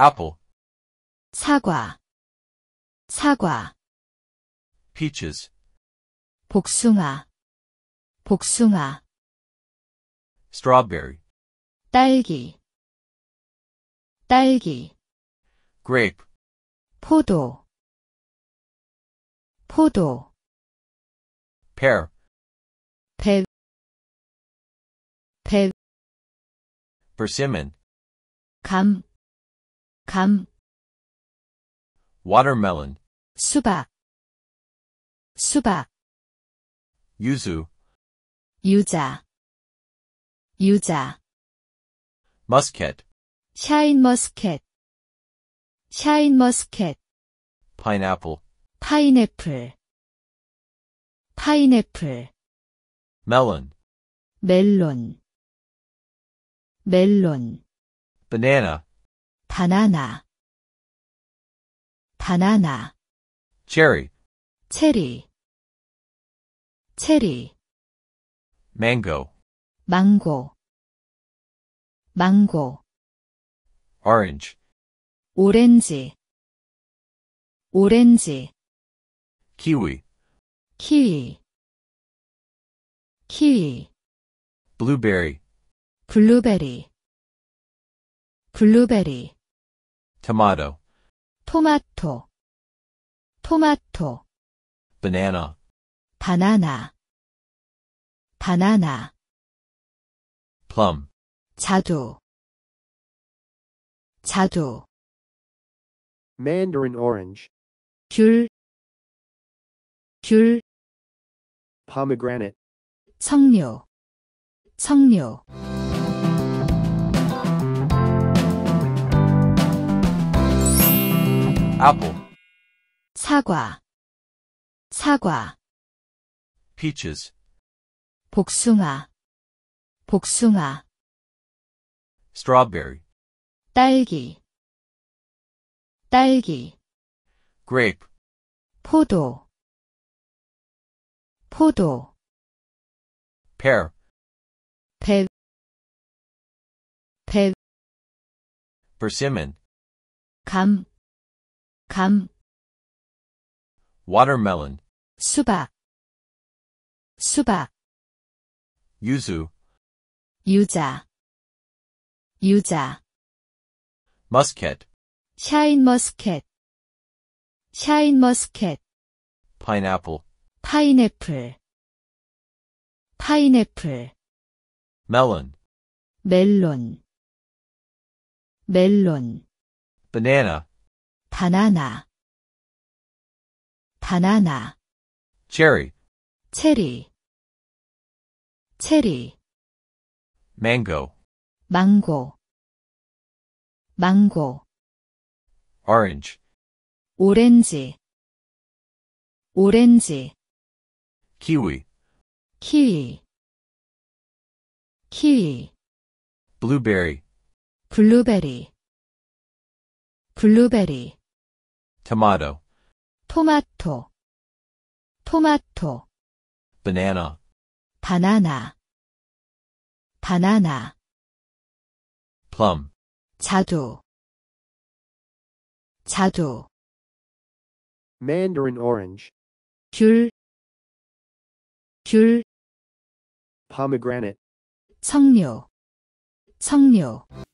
apple 사과 사과 peaches 복숭아 복숭아 strawberry 딸기 딸기 grape 포도 포도 pear 배, 배, persimmon 감, 감 watermelon 수박 수박 yuzu 유자 유자 muscat 샤인 머스켓 샤인 머스켓 pineapple 파인애플 파인애플 melon 멜론 멜론 banana Banana. Banana. Cherry. Cherry. Cherry. Mango. Mango. Mango. Orange. Orange. Orange. Kiwi. Kiwi. Kiwi. Blueberry. Blueberry. Blueberry. tomato, 토마토, 토마토, banana, 바나나, 바나나, plum, 자두, 자두, mandarin orange, 귤, 귤, pomegranate, 석류, 석류. apple 사과 사과 peaches 복숭아 복숭아 strawberry 딸기 딸기 grape 포도 포도 pear 배, 배 persimmon 감감 watermelon 수박 수박 yuzu 유자 유자 muscat 샤인 머스켓 샤인 머스켓 pineapple 파인애플 파인애플 melon 멜론 멜론 banana Banana. Banana. Cherry. Cherry. Cherry. Mango. Mango. Mango. Orange. Orange. Orange. Kiwi. Kiwi. Kiwi. Blueberry. Blueberry. Blueberry. tomato 토마토 토마토 banana 바나나 바나나 plum 자두 자두 mandarin orange 귤, 귤, pomegranate, 청류, 청류.